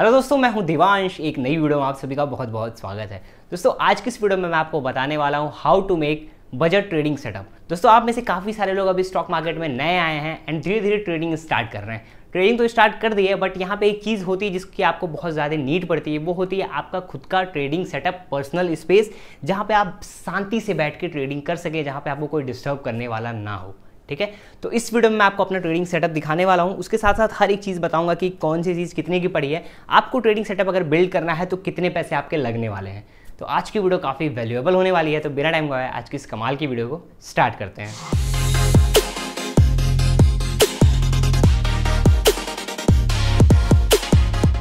hello दोस्तों मैं हूं दिवांश एक नई वीडियो में आप सभी का बहुत बहुत स्वागत है दोस्तों आज की इस वीडियो में मैं आपको बताने वाला हूं how to make budget trading setup दोस्तों आप में से काफ़ी सारे लोग अभी स्टॉक मार्केट में नए आए हैं एंड धीरे धीरे ट्रेडिंग स्टार्ट कर रहे हैं ट्रेडिंग तो स्टार्ट कर दी है बट यहाँ पे एक चीज़ होती है जिसकी आपको बहुत ज़्यादा नीड पड़ती है वो होती है आपका खुद का ट्रेडिंग सेटअप पर्सनल स्पेस जहाँ पे आप शांति से बैठ के ट्रेडिंग कर सकें जहाँ पे आपको कोई डिस्टर्ब करने वाला ना हो ठीक है तो इस वीडियो में मैं आपको अपना ट्रेडिंग सेटअप दिखाने वाला हूँ उसके साथ साथ हर एक चीज़ बताऊंगा कि कौन सी चीज़ कितने की पड़ी है आपको ट्रेडिंग सेटअप अगर बिल्ड करना है तो कितने पैसे आपके लगने वाले हैं तो आज की वीडियो काफ़ी वैल्यूएबल होने वाली है तो बिना टाइम गवाए आज की इस कमाल की वीडियो को स्टार्ट करते हैं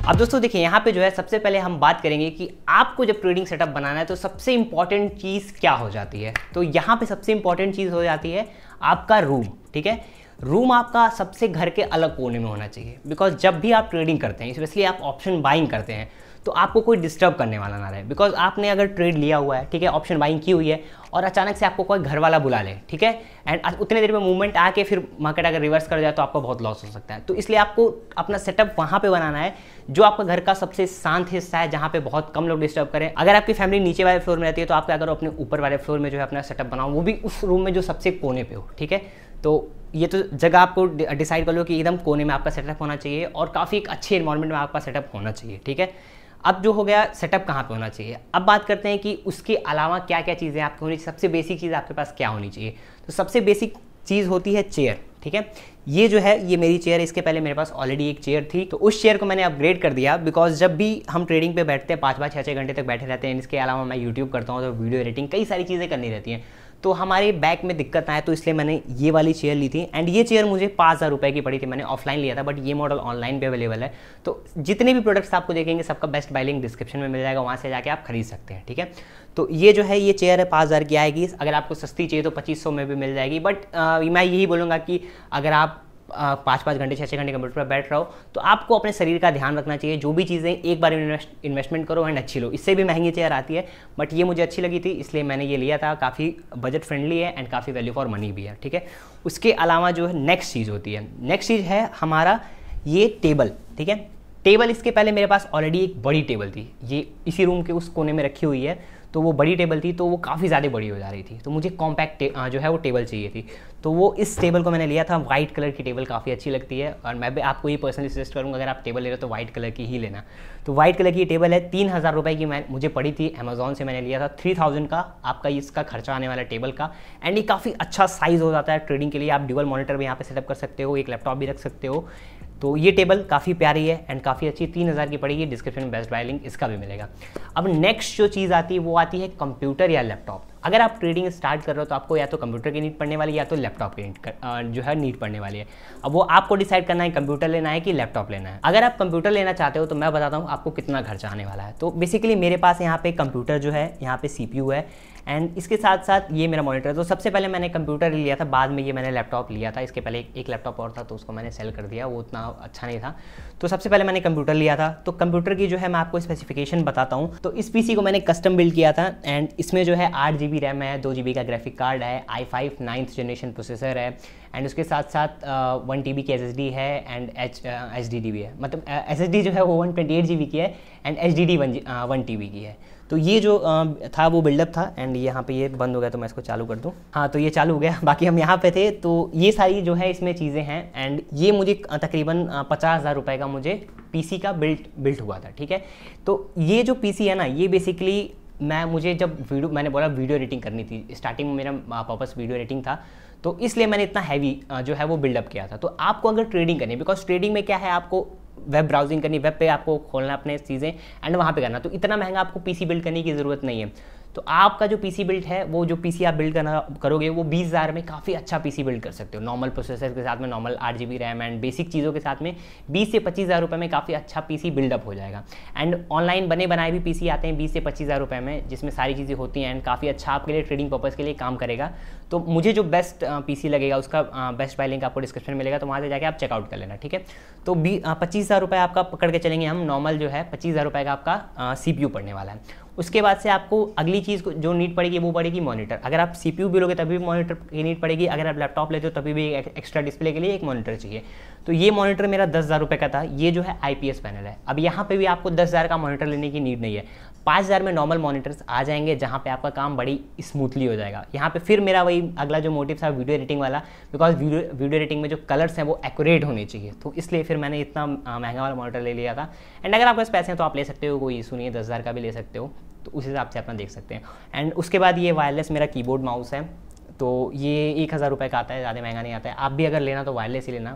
अब दोस्तों देखिए यहाँ पे जो है सबसे पहले हम बात करेंगे कि आपको जब ट्रेडिंग सेटअप बनाना है तो सबसे इंपॉर्टेंट चीज़ क्या हो जाती है तो यहाँ पे सबसे इंपॉर्टेंट चीज़ हो जाती है आपका रूम ठीक है रूम आपका सबसे घर के अलग कोने में होना चाहिए बिकॉज जब भी आप ट्रेडिंग करते हैं स्पेशली आप ऑप्शन बाइंग करते हैं तो आपको कोई डिस्टर्ब करने वाला ना रहे बिकॉज आपने अगर ट्रेड लिया हुआ है ठीक है ऑप्शन बाइंग की हुई है और अचानक से आपको कोई घर वाला बुला ले ठीक है एंड उतने देर में मूवमेंट आके फिर मार्केट अगर रिवर्स कर जाए तो आपका बहुत लॉस हो सकता है तो इसलिए आपको अपना सेटअप वहाँ पर बनाना है जो आपका घर का सबसे शांत हिस्सा है जहाँ पे बहुत कम लोग डिस्टर्ब करें अगर आपकी फैमिली नीचे वाले फ्लोर में रहती है तो आप अगर अपने ऊपर वाले फ्लोर में जो है अपना सेटअप बनाओ वो भी उस रूम में जो सबसे कोने पे हो ठीक है तो ये तो जगह आपको डिसाइड कर लो कि एकदम कोने में आपका सेटअप होना चाहिए और काफ़ी एक अच्छे इन्वायरमेंट में आपका सेटअप होना चाहिए ठीक है अब जो हो गया सेटअप कहाँ पे होना चाहिए अब बात करते हैं कि उसके अलावा क्या क्या चीज़ें आपको होनी चाहिए सबसे बेसिक चीज़ आपके पास क्या होनी चाहिए तो सबसे बेसिक चीज़ होती है चेयर ठीक है ये जो है ये मेरी चेयर इसके पहले मेरे पास ऑलरेडी एक चेयर थी तो उस चेयर को मैंने अपग्रेड कर दिया बिकॉज जब भी हम ट्रेडिंग पे बैठते हैं पाँच पाँच छः छः घंटे तक बैठे रहते हैं इसके अलावा मैं यूट्यूब करता हूँ तो वीडियो एडिटिंग कई सारी चीज़ें करनी रहती हैं तो हमारे बैक में दिक्कत आए तो इसलिए मैंने ये वाली चेयर ली थी एंड ये चेयर मुझे पाँच हज़ार रुपये की पड़ी थी मैंने ऑफलाइन लिया था बट ये मॉडल ऑनलाइन भी अवेलेबल है तो जितने भी प्रोडक्ट्स आपको देखेंगे सबका बेस्ट बाइलिंग डिस्क्रिप्शन में मिल जाएगा वहाँ से जाके आप खरीद सकते हैं ठीक है तो ये जो है ये चेयर है पाँच हज़ार की आएगी अगर आपको सस्ती चाहिए तो पच्चीस सौ में भी मिल जाएगी बट मैं यही बोलूँगा कि अगर आप पाँच पाँच घंटे छः छः घंटे कंप्यूटर पर बैठ रहा हो तो आपको अपने शरीर का ध्यान रखना चाहिए जो भी चीज़ें एक बार इन्वेस्टमेंट करो एंड अच्छी लो इससे भी महंगी चेयर आती है बट ये मुझे अच्छी लगी थी इसलिए मैंने ये लिया था काफ़ी बजट फ्रेंडली है एंड काफ़ी वैल्यू फॉर मनी भी है ठीक है उसके अलावा जो है नेक्स्ट चीज़ होती है नेक्स्ट चीज़ है हमारा ये टेबल ठीक है टेबल इसके पहले मेरे पास ऑलरेडी एक बड़ी टेबल थी ये इसी रूम के उस कोने में रखी हुई है तो वो बड़ी टेबल थी तो वो काफ़ी ज़्यादा बड़ी हो जा रही थी तो मुझे कॉम्पैक्ट जो है वो टेबल चाहिए थी तो वो इस टेबल को मैंने लिया था वाइट कलर की टेबल काफ़ी अच्छी लगती है और मैं भी आपको ये पर्सनली सजेस्ट करूँगा अगर आप टेबल ले रहे हो तो वाइट कलर की ही लेना तो वाइट कलर की टेबल है तीन हज़ार रुपये की मैं मुझे पड़ी थी अमेजोन से मैंने लिया था थ्री थाउजेंड का आपका इसका खर्चा आने वाला टेबल का एंड ये काफ़ी अच्छा साइज़ हो जाता है ट्रेडिंग के लिए आप डिबल मॉनिटर भी यहाँ पे सेटअप कर सकते हो एक लैपटॉप भी रख सकते हो तो ये टेबल काफ़ी प्यारी है एंड काफ़ी अच्छी तीन हज़ार की पड़ेगी डिस्क्रिप्शन में बेस्ट बाय लिंक इसका भी मिलेगा अब नेक्स्ट जो चीज़ आती है वो आती है कंप्यूटर या लैपटॉप अगर आप ट्रेडिंग स्टार्ट कर रहे हो तो आपको या तो कंप्यूटर की नीड पड़ने वाली है या तो लैपटॉप की जो है नीड पड़ने वाली है अब वो आपको डिसाइड करना है कंप्यूटर लेना है कि लैपटॉप लेना है अगर आप कंप्यूटर लेना चाहते हो तो मैं बताता हूँ आपको कितना खर्चा आने वाला है तो बेसिकली मेरे पास यहाँ पे कंप्यूटर जो है यहाँ पे सी है एंड इसके साथ साथ ये मेरा मॉनिटर है तो सबसे पहले मैंने कंप्यूटर लिया था बाद में ये मैंने लैपटॉप लिया था इसके पहले एक लैपटॉप और था तो उसको मैंने सेल कर दिया वो उतना अच्छा नहीं था तो सबसे पहले मैंने कंप्यूटर लिया था तो कंप्यूटर की जो है मैं आपको स्पेसिफिकेशन बताता हूँ तो इस पीसी को मैंने कस्टम बिल्ड किया था एंड इसमें जो है आठ जी जी रैम है दो जी का ग्राफिक कार्ड है I five ninth generation processor है एंड उसके साथ साथ वन टी की एस है एंड एच एच डी भी है मतलब एस uh, जो है वो वन ट्वेंटी की है and H D D one T की है तो ये जो uh, था वो बिल्डअप था एंड यहाँ पे ये बंद हो गया तो मैं इसको चालू कर दूँ हाँ तो ये चालू हो गया बाकी हम यहाँ पे थे तो ये सारी जो है इसमें चीज़ें हैं एंड ये मुझे तकरीबन पचास हज़ार रुपये का मुझे पीसी का बिल्ट बिल्ट हुआ था ठीक है तो ये जो पीसी है ना ये बेसिकली मैं मुझे जब वीडियो मैंने बोला वीडियो एडिटिंग करनी थी स्टार्टिंग में मेरा पर्पस वीडियो एडिटिंग था तो इसलिए मैंने इतना हैवी जो है वो बिल्डअप किया था तो आपको अगर ट्रेडिंग करनी है बिकॉज ट्रेडिंग में क्या है आपको वेब ब्राउजिंग करनी वेब पे आपको खोलना अपने चीज़ें एंड वहाँ पे करना तो इतना महंगा आपको पीसी बिल्ड करने की ज़रूरत नहीं है तो आपका जो पीसी बिल्ट है वो जो पीसी आप बिल्ड करना करोगे वो बीस हज़ार में काफ़ी अच्छा पीसी बिल्ड कर सकते हो नॉर्मल प्रोसेसर के साथ में नॉर्मल आठ जी रैम एंड बेसिक चीज़ों के साथ में बीस से पच्चीस हज़ार रुपये में काफ़ी अच्छा पीसी बिल्डअप हो जाएगा एंड ऑनलाइन बने बनाए भी पीसी आते हैं बीस से पच्चीस हज़ार रुपये में जिसमें सारी चीज़ें होती हैं एंड काफ़ी अच्छा आपके लिए ट्रेडिंग पर्पज़ के लिए काम करेगा तो मुझे जो बेस्ट पीसी लगेगा उसका बेस्ट बाय लिंक आपको डिस्क्रिप्शन में मिलेगा तो वहाँ से जाके आप चेकआउट कर लेना ठीक है तो बी पच्चीस हज़ार रुपये आपका पकड़ के चलेंगे हम नॉर्मल जो है पच्चीस हज़ार रुपये का आपका सी पी यू पड़ने वाला है उसके बाद से आपको अगली चीज़ को जो नीड पड़ेगी वो पड़ेगी मॉनिटर अगर आप सी पी यू भी लोगे तभी भी मॉनिटर की नीड पड़ेगी अगर आप लैपटॉप लेते हो तभी भी एक एक्स्ट्रा डिस्प्ले के लिए एक मॉनिटर चाहिए तो ये मॉनिटर मेरा दस हज़ार रुपये का था ये जो है आई पी एस पैनल है अब यहाँ पे भी आपको दस हज़ार का मॉनिटर लेने की नीड नहीं है पाँच हज़ार में नॉर्मल मॉनिटर्स आ जाएंगे जहाँ पे आपका काम बड़ी स्मूथली हो जाएगा यहाँ पे फिर मेरा वही वही अगला जो मोटिव था वीडियो एडिटिंग वाला बिकॉज वीडियो एडिटिंग में जो कलर्स हैं वो एक्यूरेट होने चाहिए तो इसलिए फिर मैंने इतना महंगा वाला मॉनिटर ले लिया था एंड अगर आपके पास पैसे हैं तो आप ले सकते हो कोई इशू नहीं है दस हज़ार का भी ले सकते हो तो उस हिसाब से अपना देख सकते हैं एंड उसके बाद ये वायरलेस मेरा कीबोर्ड माउस है तो ये एक हज़ार रुपये का आता है ज़्यादा महंगा नहीं आता है आप भी अगर लेना तो वायरलेस ही लेना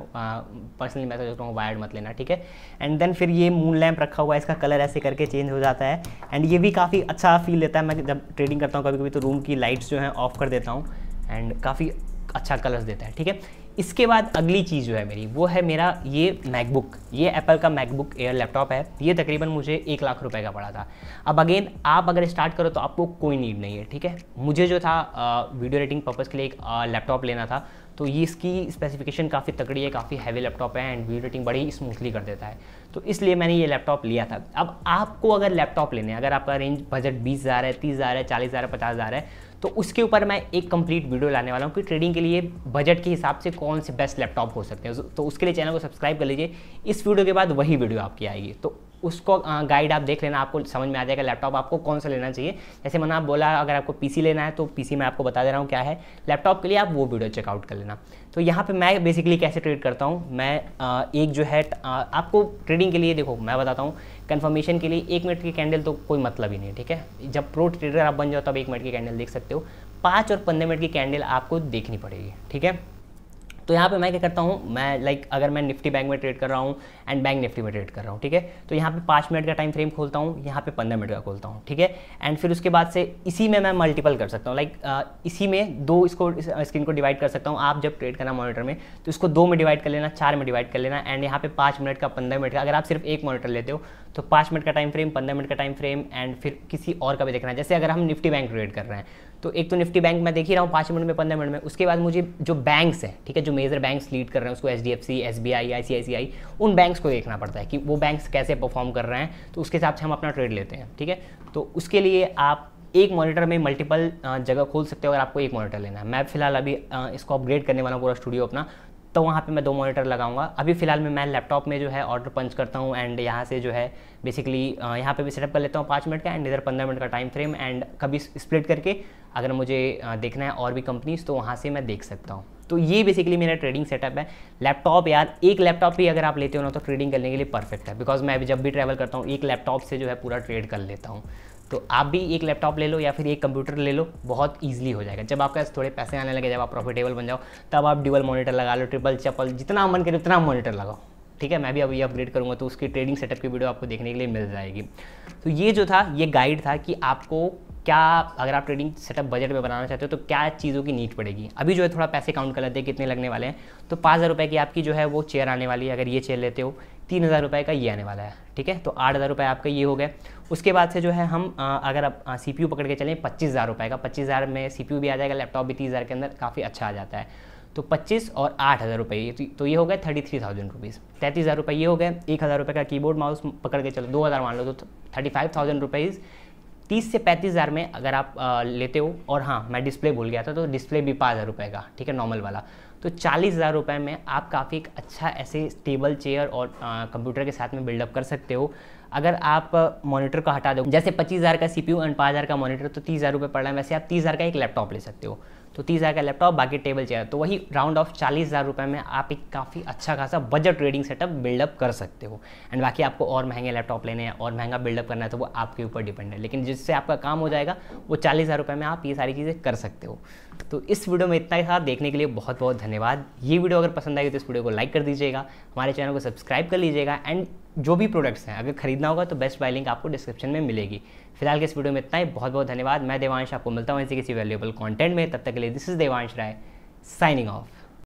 पर्सनली मैं तो सोचता हूँ वायर्ड मत लेना ठीक है एंड देन फिर ये मून लैम्प रखा हुआ है इसका कलर ऐसे करके चेंज हो जाता है एंड ये भी काफ़ी अच्छा फील देता है मैं जब ट्रेडिंग करता हूँ कभी कभी तो रूम की लाइट्स जो हैं ऑफ कर देता हूँ एंड काफ़ी अच्छा कलर्स देता है ठीक है इसके बाद अगली चीज़ जो है मेरी वो है मेरा ये मैकबुक ये एप्पल का मैकबुक एयर लैपटॉप है ये तकरीबन मुझे एक लाख रुपए का पड़ा था अब अगेन आप अगर स्टार्ट करो तो आपको कोई नीड नहीं है ठीक है मुझे जो था वीडियो एडिटिंग पर्पज़ के लिए एक लैपटॉप लेना था तो ये इसकी स्पेसिफिकेशन काफ़ी तकड़ी है काफ़ी हैवी लैपटॉप है एंड वीडियो एडिटिंग बड़ी स्मूथली कर देता है तो इसलिए मैंने ये लैपटॉप लिया था अब आपको अगर लैपटॉप लेने अगर आपका रेंज बजट बीस हज़ार है तीस हज़ार है चालीस हज़ार है पचास हज़ार है तो उसके ऊपर मैं एक कंप्लीट वीडियो लाने वाला हूँ कि ट्रेडिंग के लिए बजट के हिसाब से कौन से बेस्ट लैपटॉप हो सकते हैं तो उसके लिए चैनल को सब्सक्राइब कर लीजिए इस वीडियो के बाद वही वीडियो आपकी आएगी तो उसको गाइड आप देख लेना आपको समझ में आ जाएगा लैपटॉप आपको कौन सा लेना चाहिए जैसे मैंने आप बोला अगर आपको पीसी लेना है तो पीसी में आपको बता दे रहा हूँ क्या है लैपटॉप के लिए आप वो वीडियो चेकआउट कर लेना तो यहाँ पर मैं बेसिकली कैसे ट्रेड करता हूँ मैं एक जो है आपको ट्रेडिंग के लिए देखो मैं बताता हूँ कन्फर्मेशन के लिए एक मिनट की कैंडल तो कोई मतलब ही नहीं ठीक है जब प्रो ट्रेडर आप बन जाओ तब एक मिनट की कैंडल देख सकते हो पाँच और पंद्रह मिनट की कैंडल आपको देखनी पड़ेगी ठीक है तो यहाँ पे मैं क्या करता हूँ मैं लाइक अगर मैं निफ्टी बैंक में ट्रेड कर रहा हूँ एंड बैंक निफ्टी में ट्रेड कर रहा हूँ ठीक है तो यहाँ पे पाँच मिनट का टाइम फ्रेम खोलता हूँ यहाँ पे पंद्रह मिनट का खोलता हूँ ठीक है एंड फिर उसके बाद से इसी में मैं मल्टीपल कर सकता हूँ लाइक इसी में दो इसको स्क्रीन को डिवाइड कर सकता हूँ आप जब ट्रेड करना मॉनिटर में तो इसको दो में डिवाइड कर लेना चार में डिवाइड कर लेना एंड यहाँ पे पाँच मिनट का पंद्रह मिनट का अगर आप सिर्फ एक मॉनिटर लेते हो तो पाँच मिनट का टाइम फ्रेम पंद्रह मिनट का टाइम फ्रेम एंड फिर किसी और का भी देखना है जैसे अगर हम निफ्टी बैंक ट्रेड कर रहे हैं तो एक तो निफ्टी बैंक मैं देख ही रहा हूँ पाँच मिनट में पंद्रह मिनट में उसके बाद मुझे जो बैंक्स हैं ठीक है जो मेजर बैंक्स लीड कर रहे हैं उसको H D F C S B I I C I C I उन बैंक्स को देखना पड़ता है कि वो बैंक्स कैसे परफॉर्म कर रहे हैं तो उसके हिसाब से हम अपना ट्रेड लेते हैं ठीक है तो उसके लिए आप एक मॉनिटर में मल्टीपल जगह खोल सकते हो अगर आपको एक मॉनिटर लेना है मैं फिलहाल अभी इसको अपग्रेड करने वाला हूँ पूरा स्टूडियो अपना तो वहाँ पे मैं दो मॉनिटर लगाऊंगा अभी फिलहाल में मैं लैपटॉप में जो है ऑर्डर पंच करता हूँ एंड यहाँ से जो है बेसिकली यहाँ पे भी सेटअप कर लेता हूँ पाँच मिनट का एंड इधर पंद्रह मिनट का टाइम फ्रेम एंड कभी स्प्लिट करके अगर मुझे देखना है और भी कंपनीज तो वहाँ से मैं देख सकता हूँ तो ये बेसिकली मेरा ट्रेडिंग सेटअप है लैपटॉप यार एक लैपटॉप ही अगर आप लेते हो ना तो ट्रेडिंग करने के लिए परफेक्ट है बिकॉज मैं जब भी ट्रैवल करता हूँ एक लैपटॉप से जो है पूरा ट्रेड कर लेता हूँ तो आप भी एक लैपटॉप ले लो या फिर एक कंप्यूटर ले लो बहुत ईजिली हो जाएगा जब आपके पास थोड़े पैसे आने लगे जब आप प्रॉफिटेबल बन जाओ तब आप ड्यूबल मॉनिटर लगा लो ट्रिपल चपल जितना मन करे उतना मॉनिटर लगाओ ठीक है मैं भी अभी अपग्रेड करूँगा तो उसकी ट्रेडिंग सेटअप की वीडियो आपको देखने के लिए मिल जाएगी तो ये जो था ये गाइड था कि आपको क्या अगर आप ट्रेडिंग सेटअप बजट में बनाना चाहते हो तो क्या चीज़ों की नीड पड़ेगी अभी जो है थोड़ा पैसे काउंट कर लेते हैं कितने लगने वाले हैं तो पाँच हज़ार रुपये की आपकी जो है वो चेयर आने वाली है अगर ये चेयर लेते हो तीन हज़ार रुपये का ये आने वाला है ठीक है तो आठ हज़ार रुपये आपका ये हो गया उसके बाद से जो है हम आ, अगर आप सी पी यू पकड़ के चलें पच्चीस हज़ार रुपये का पच्चीस हज़ार में सी पी यू भी आ जाएगा लैपटॉप भी तीस हज़ार के अंदर काफ़ी अच्छा आ जाता है तो पच्चीस और आठ हज़ार रुपये तो ये हो गए थर्टी थ्री थाउजेंड रुपीज़ तैंतीस हज़ार रुपये ये हो गए एक हज़ार रुपये का कीबोर्ड माउस पकड़ के चलो दो हज़ार मान लो तो थर्टी फाइव थाउजेंड रुपीज़ तीस से पैंतीस हज़ार में अगर आप आ, लेते हो और हाँ मैं डिस्प्ले भूल गया था तो डिस्प्ले भी पाँच हज़ार रुपये का ठीक है नॉर्मल वाला तो चालीस हज़ार रुपये में आप काफ़ी एक अच्छा ऐसे स्टेबल चेयर और कंप्यूटर के साथ में बिल्डअप कर सकते हो अगर आप मॉनिटर को हटा दो जैसे पच्चीस हज़ार का यू एंड पाँच हज़ार का मॉनिटर तो तीस हज़ार रुपये पड़ रहा है वैसे आप तीस हज़ार का एक लैपटॉप ले सकते हो तो तीस हज़ार का लैपटॉप बाकी टेबल चेयर तो वही राउंड ऑफ चालीस हज़ार रुपये में आप एक काफ़ी अच्छा खासा बजट ट्रेडिंग सेटअप बिल्डअप कर सकते हो एंड बाकी आपको और महंगे लैपटॉप लेने हैं और महंगा बिल्डअप करना है तो वो आपके ऊपर डिपेंड है लेकिन जिससे आपका काम हो जाएगा वो चालीस हज़ार रुपये में आप ये सारी चीज़ें कर सकते हो तो इस वीडियो में इतना ही था देखने के लिए बहुत बहुत धन्यवाद ये वीडियो अगर पसंद आएगी तो इस वीडियो को लाइक कर दीजिएगा हमारे चैनल को सब्सक्राइब कर लीजिएगा एंड जो भी प्रोडक्ट्स हैं अगर खरीदना होगा तो बेस्ट बाय लिंक आपको डिस्क्रिप्शन में मिलेगी फिलहाल के इस वीडियो में इतना ही बहुत बहुत धन्यवाद मैं देवांश आपको मिलता हूँ ऐसे किसी वैल्यूबल कॉन्टेंट में तब तक के लिए this is Devansh Rai signing of